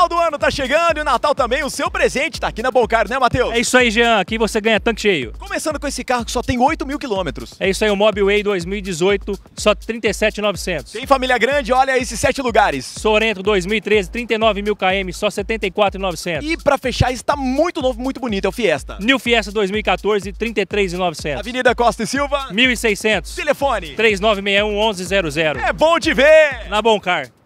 final do ano tá chegando e o Natal também, o seu presente tá aqui na Boncar, né, Matheus? É isso aí, Jean. Aqui você ganha tanque cheio. Começando com esse carro que só tem 8 mil quilômetros. É isso aí, o Way 2018, só 37,900. Tem família grande, olha esses sete lugares. Sorento 2013, 39 mil km, só 74,900. E pra fechar, está muito novo, muito bonito, é o Fiesta. New Fiesta 2014, 33,900. Avenida Costa e Silva, 1.600. Telefone, 3961 1100. É bom te ver! Na Boncar.